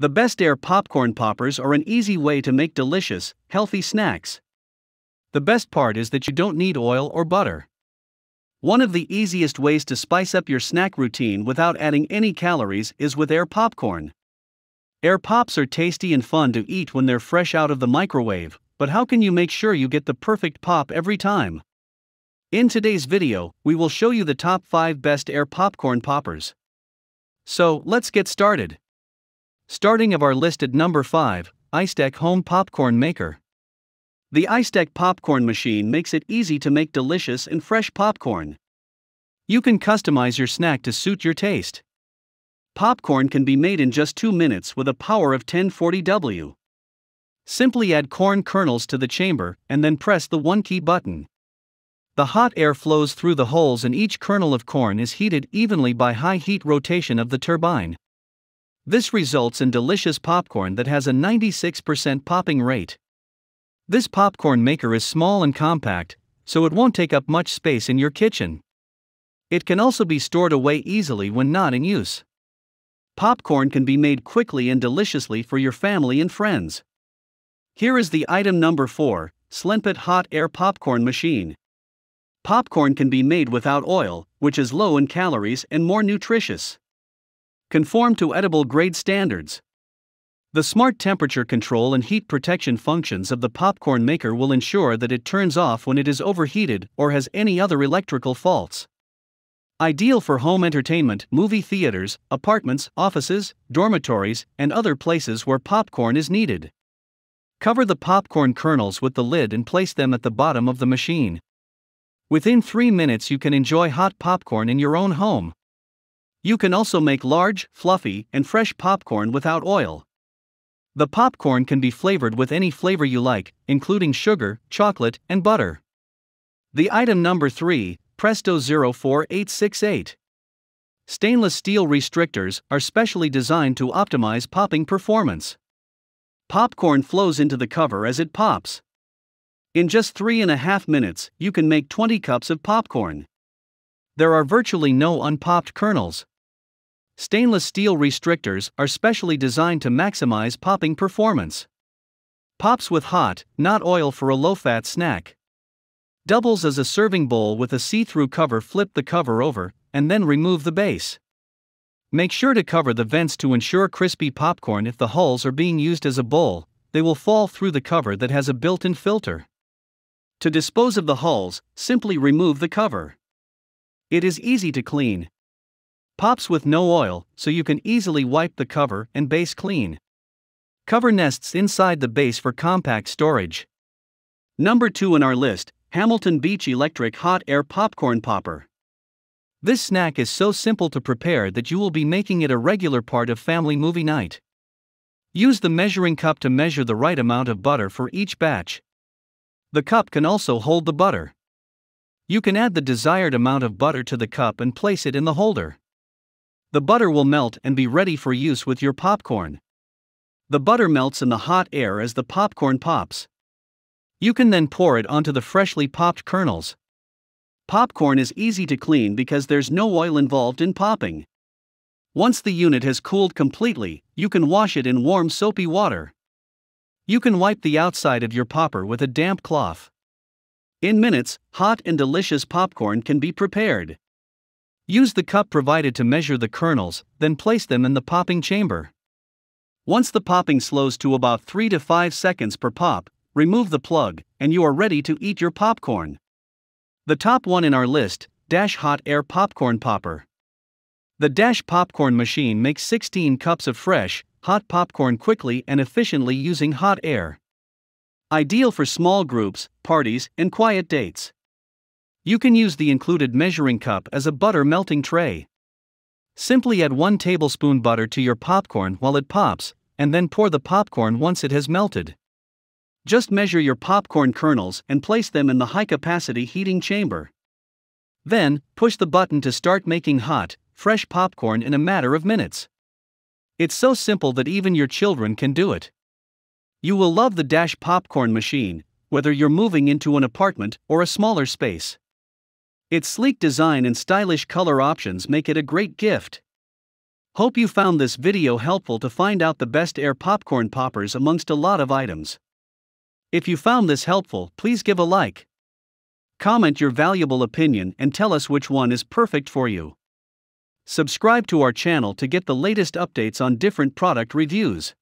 The Best Air popcorn poppers are an easy way to make delicious, healthy snacks. The best part is that you don't need oil or butter. One of the easiest ways to spice up your snack routine without adding any calories is with air popcorn. Air pops are tasty and fun to eat when they're fresh out of the microwave, but how can you make sure you get the perfect pop every time? In today's video, we will show you the top 5 best air popcorn poppers. So, let's get started. Starting of our list at number 5, iStack Home Popcorn Maker. The iStack popcorn machine makes it easy to make delicious and fresh popcorn. You can customize your snack to suit your taste. Popcorn can be made in just 2 minutes with a power of 1040W. Simply add corn kernels to the chamber and then press the 1 key button. The hot air flows through the holes and each kernel of corn is heated evenly by high heat rotation of the turbine. This results in delicious popcorn that has a 96% popping rate. This popcorn maker is small and compact, so it won't take up much space in your kitchen. It can also be stored away easily when not in use. Popcorn can be made quickly and deliciously for your family and friends. Here is the item number 4 Slimpet Hot Air Popcorn Machine. Popcorn can be made without oil, which is low in calories and more nutritious conform to edible grade standards. The smart temperature control and heat protection functions of the popcorn maker will ensure that it turns off when it is overheated or has any other electrical faults. Ideal for home entertainment, movie theaters, apartments, offices, dormitories, and other places where popcorn is needed. Cover the popcorn kernels with the lid and place them at the bottom of the machine. Within 3 minutes, you can enjoy hot popcorn in your own home. You can also make large, fluffy, and fresh popcorn without oil. The popcorn can be flavored with any flavor you like, including sugar, chocolate, and butter. The item number 3, Presto 04868. Stainless steel restrictors are specially designed to optimize popping performance. Popcorn flows into the cover as it pops. In just three and a half minutes, you can make 20 cups of popcorn. There are virtually no unpopped kernels. Stainless steel restrictors are specially designed to maximize popping performance. Pops with hot, not oil for a low fat snack. Doubles as a serving bowl with a see through cover. Flip the cover over and then remove the base. Make sure to cover the vents to ensure crispy popcorn. If the hulls are being used as a bowl, they will fall through the cover that has a built in filter. To dispose of the hulls, simply remove the cover. It is easy to clean, Pops with no oil, so you can easily wipe the cover and base clean. Cover nests inside the base for compact storage. Number 2 in our list, Hamilton Beach Electric Hot Air Popcorn Popper. This snack is so simple to prepare that you will be making it a regular part of family movie night. Use the measuring cup to measure the right amount of butter for each batch. The cup can also hold the butter. You can add the desired amount of butter to the cup and place it in the holder. The butter will melt and be ready for use with your popcorn. The butter melts in the hot air as the popcorn pops. You can then pour it onto the freshly popped kernels. Popcorn is easy to clean because there's no oil involved in popping. Once the unit has cooled completely, you can wash it in warm soapy water. You can wipe the outside of your popper with a damp cloth. In minutes, hot and delicious popcorn can be prepared. Use the cup provided to measure the kernels, then place them in the popping chamber. Once the popping slows to about 3 to 5 seconds per pop, remove the plug, and you are ready to eat your popcorn. The top one in our list, Dash Hot Air Popcorn Popper. The Dash Popcorn Machine makes 16 cups of fresh, hot popcorn quickly and efficiently using hot air. Ideal for small groups, parties, and quiet dates. You can use the included measuring cup as a butter melting tray. Simply add 1 tablespoon butter to your popcorn while it pops, and then pour the popcorn once it has melted. Just measure your popcorn kernels and place them in the high capacity heating chamber. Then, push the button to start making hot, fresh popcorn in a matter of minutes. It's so simple that even your children can do it. You will love the Dash Popcorn Machine, whether you're moving into an apartment or a smaller space. Its sleek design and stylish color options make it a great gift. Hope you found this video helpful to find out the best air popcorn poppers amongst a lot of items. If you found this helpful, please give a like. Comment your valuable opinion and tell us which one is perfect for you. Subscribe to our channel to get the latest updates on different product reviews.